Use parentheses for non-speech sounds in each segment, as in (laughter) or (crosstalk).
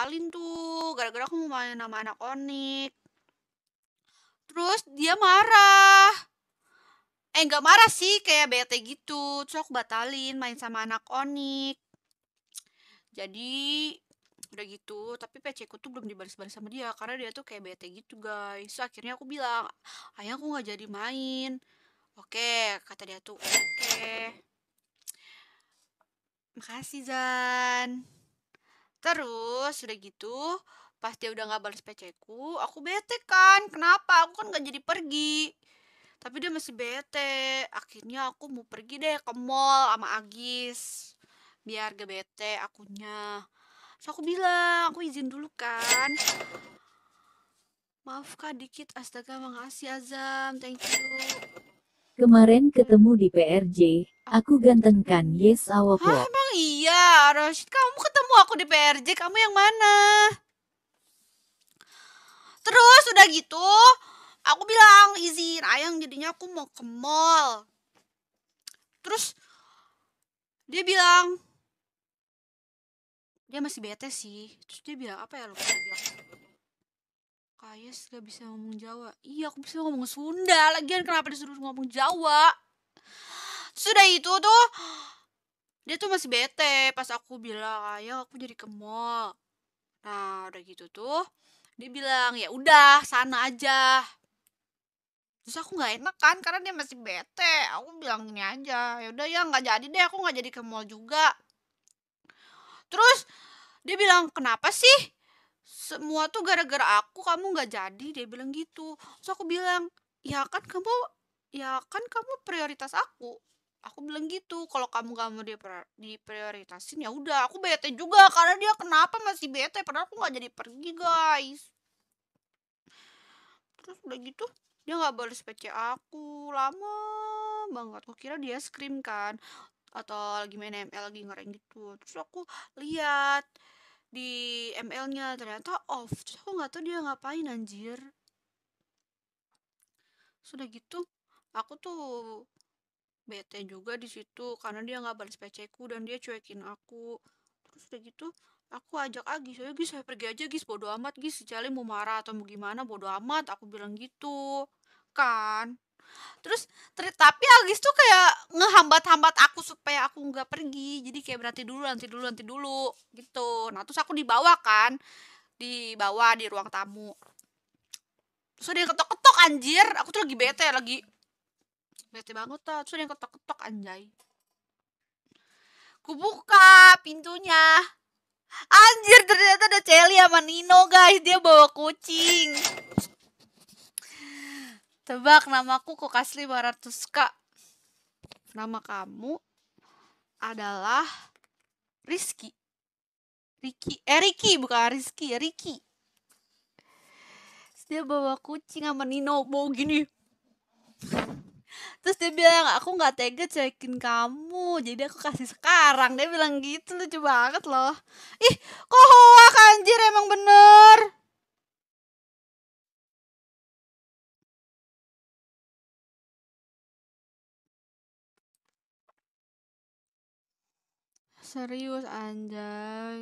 batalin tuh gara-gara aku mau main nama anak onik terus dia marah eh nggak marah sih kayak bete gitu terus aku batalin main sama anak onik jadi udah gitu tapi PC ku tuh belum dibalas-balas sama dia karena dia tuh kayak bete gitu guys so, akhirnya aku bilang ayah aku nggak jadi main oke kata dia tuh oke makasih Zan Terus udah gitu pas dia udah nggak balas PC ku, aku bete kan. Kenapa? Aku kan nggak jadi pergi. Tapi dia masih bete. Akhirnya aku mau pergi deh ke mall sama Agis. Biar gak bete akunya. So aku bilang, aku izin dulu kan. Maaf kak dikit, astaga makasih Azam, thank you. Kemarin ketemu di PRJ, Aku gantengkan Yes Awopo. Ah emang iya, Rashid. Kamu ketemu aku di PRJ, kamu yang mana? Terus udah gitu, aku bilang izin ayang jadinya aku mau ke mall. Terus dia bilang dia masih bete sih. Terus dia bilang apa ya Kayak dia. Kayes gak bisa ngomong Jawa. Iya, aku bisa ngomong Sunda. Lagian kenapa disuruh ngomong Jawa? sudah itu tuh dia tuh masih bete pas aku bilang ayo aku jadi ke mall nah udah gitu tuh dia bilang ya udah sana aja terus aku nggak enak kan karena dia masih bete aku bilang ini aja ya udah ya nggak jadi deh aku nggak jadi ke mall juga terus dia bilang kenapa sih semua tuh gara-gara aku kamu nggak jadi dia bilang gitu terus aku bilang ya kan kamu ya kan kamu prioritas aku aku bilang gitu kalau kamu gak kamu diprioritasin ya udah aku bete juga karena dia kenapa masih bete padahal aku nggak jadi pergi guys terus udah gitu dia nggak balas PC aku lama banget aku kira dia scream kan atau lagi main ML lagi ngereng gitu terus aku lihat di ML-nya ternyata off terus aku nggak tahu dia ngapain anjir sudah gitu aku tuh bete juga di situ karena dia nggak balas PC dan dia cuekin aku terus udah gitu aku ajak Agis ah, ayo Gis saya pergi aja Gis bodo amat Gis sejali mau marah atau mau gimana bodo amat aku bilang gitu kan terus ter tapi Agis tuh kayak ngehambat-hambat aku supaya aku nggak pergi jadi kayak berarti dulu nanti dulu nanti dulu gitu nah terus aku dibawa kan dibawa di ruang tamu terus dia ketok-ketok anjir aku tuh lagi bete lagi bete banget tuh ah. suara yang ketok-ketok anjay kubuka pintunya anjir ternyata ada Celi sama Nino guys dia bawa kucing tebak namaku kok asli 200 kak. nama kamu adalah Rizky Riki eh Riki bukan Rizky ya, Riki dia bawa kucing sama Nino bawa gini terus dia bilang aku nggak tega cekin kamu jadi aku kasih sekarang dia bilang gitu lucu banget loh ih kok hoak anjir emang bener serius anjay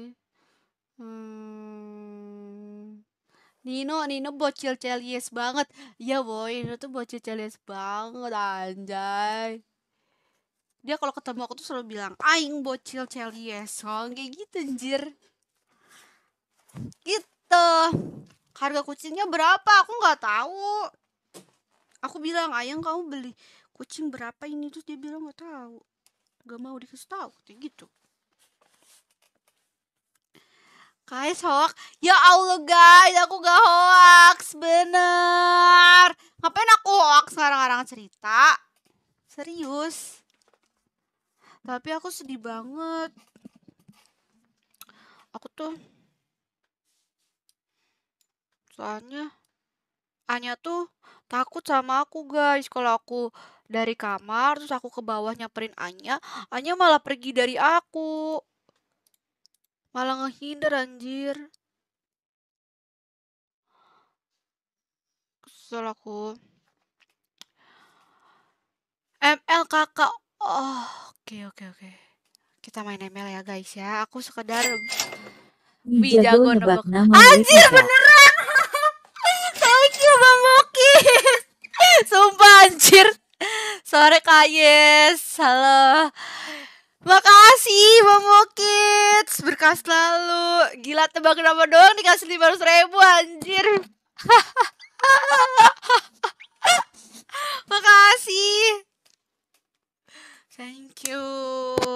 Nino, Nino bocil Celies banget. Iya boy, Nino tuh bocil Celies banget anjay. Dia kalau ketemu aku tuh selalu bilang, aing bocil Celies. Oh, kayak gitu anjir. Gitu. Harga kucingnya berapa? Aku nggak tahu. Aku bilang, ayang kamu beli kucing berapa ini? Terus dia bilang nggak tahu. Gak mau dikasih tahu, kayak gitu. Guys hoax? Ya Allah guys, aku gak hoax, bener. Ngapain aku hoax ngarang-ngarang cerita? Serius. Tapi aku sedih banget. Aku tuh... Soalnya... Anya tuh takut sama aku guys. Kalau aku dari kamar, terus aku ke bawah nyamperin Anya, Anya malah pergi dari aku. Malah ngehindar anjir. Kesel aku. ML kakak. Oh, oke oke oke. Kita main ML ya guys ya. Aku sekedar bijak nebak nama Anjir beneran. (laughs) Thank you Bang Moki. (laughs) Sumpah anjir. Sore Kak Yes. Halo. Makasih Bang Mokit berkas selalu gila tebak nama doang dikasih lima ratus ribu anjir (laughs) makasih thank you